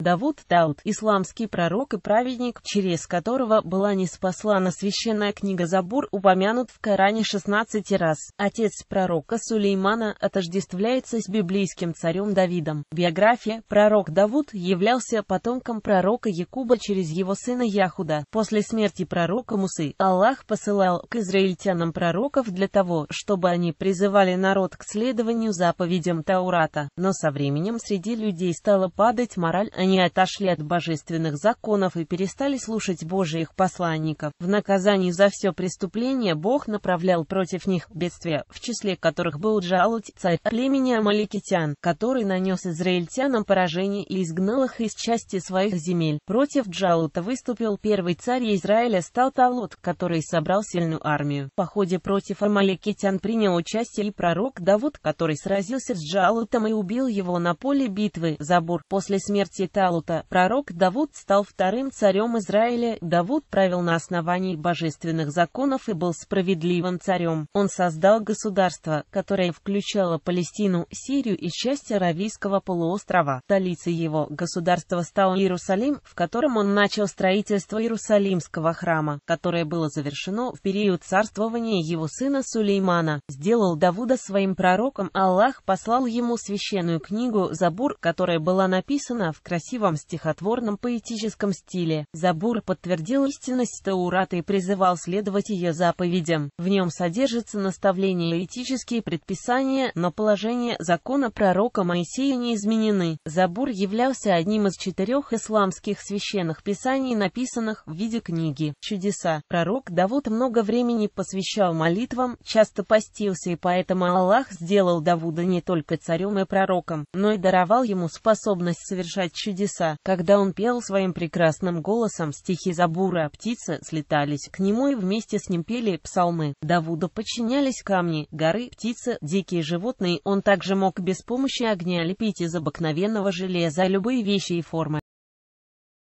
Давуд Таут, исламский пророк и праведник, через которого была не спаслана священная книга Забур, упомянут в Коране 16 раз. Отец пророка Сулеймана отождествляется с библейским царем Давидом. Биография. Пророк Давуд являлся потомком пророка Якуба через его сына Яхуда. После смерти пророка Мусы Аллах посылал к израильтянам пророков для того, чтобы они призывали народ к следованию заповедям Таурата. Но со временем среди людей стала падать мораль, а они отошли от божественных законов и перестали слушать Божьих посланников. В наказании за все преступление Бог направлял против них бедствия, в числе которых был Джалуть, царь племени Амаликитян, который нанес израильтянам поражение и изгнал их из части своих земель. Против Джалута выступил первый царь Израиля Сталталот, который собрал сильную армию. В походе против Амаликитян принял участие и пророк Давуд, который сразился с Джалутом и убил его на поле битвы. Забур. После смерти Талута, пророк Давуд стал вторым царем Израиля, Давуд правил на основании божественных законов и был справедливым царем. Он создал государство, которое включало Палестину, Сирию и часть Аравийского полуострова. Столицей его государства стал Иерусалим, в котором он начал строительство Иерусалимского храма, которое было завершено в период царствования его сына Сулеймана. Сделал Давуда своим пророком, Аллах послал ему священную книгу Забур, которая была написана в красивом красивом стихотворном поэтическом стиле. Забур подтвердил истинность Таурата и призывал следовать ее заповедям. В нем содержатся наставления и этические предписания, но положение закона пророка Моисея не изменены. Забур являлся одним из четырех исламских священных писаний, написанных в виде книги «Чудеса». Пророк Давуд много времени посвящал молитвам, часто постился и поэтому Аллах сделал Давуда не только царем и пророком, но и даровал ему способность совершать чудеса чудеса. Когда он пел своим прекрасным голосом, стихи Забура птицы слетались к нему и вместе с ним пели псалмы. Давуду подчинялись камни, горы, птицы, дикие животные. Он также мог без помощи огня лепить из обыкновенного железа любые вещи и формы.